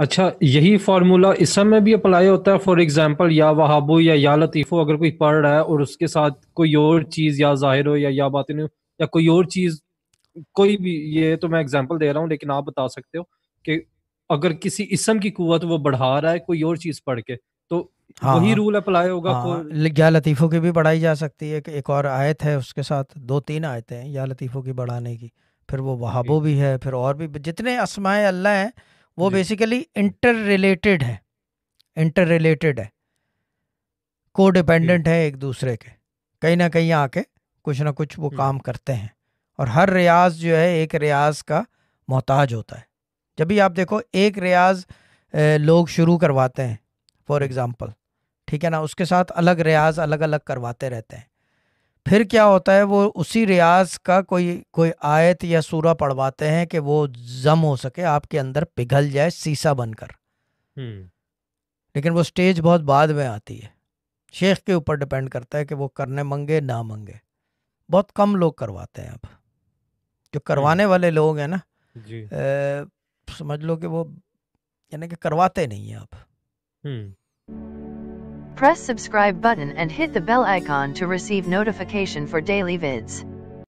अच्छा यही फार्मूला इस समय भी अप्लाई होता है फॉर एग्जांपल या वहाबो या या लतीफ़ो अगर कोई पढ़ रहा है और उसके साथ कोई और चीज़ या जाहिर हो या या बातिन हो या कोई और चीज़ कोई भी ये तो मैं एग्जांपल दे रहा हूँ लेकिन आप बता सकते हो कि अगर किसी इसम की कुत वो बढ़ा रहा है कोई और चीज़ पढ़ के तो हाँ, वही रूल अप्लाई होगा हाँ, या लतीफ़ों की भी बढ़ाई जा सकती है एक और आयत है उसके साथ दो तीन आयतें या लतीफ़ों की बढ़ाने की फिर वो वहाबो भी है फिर और भी जितने असमाय अल्लाह हैं वो बेसिकली इंटर रिलेटेड है इंटर रिलेटेड है को डिपेंडेंट है एक दूसरे के कहीं ना कहीं आके कुछ ना कुछ वो काम करते हैं और हर रियाज जो है एक रियाज का मोहताज होता है जब भी आप देखो एक रियाज लोग शुरू करवाते हैं फॉर एग्ज़ाम्पल ठीक है ना उसके साथ अलग रियाज अलग अलग करवाते रहते हैं फिर क्या होता है वो उसी रियाज का कोई कोई आयत या सूरा पढ़वाते हैं कि वो जम हो सके आपके अंदर पिघल जाए सीसा बनकर हम्म। लेकिन वो स्टेज बहुत बाद में आती है शेख के ऊपर डिपेंड करता है कि वो करने मंगे ना मंगे बहुत कम लोग करवाते हैं अब जो करवाने हम्म। वाले लोग हैं ना जी। ए, समझ लो कि वो यानी कि करवाते नहीं हैं अब हम्म। Press subscribe button and hit the bell icon to receive notification for daily vids.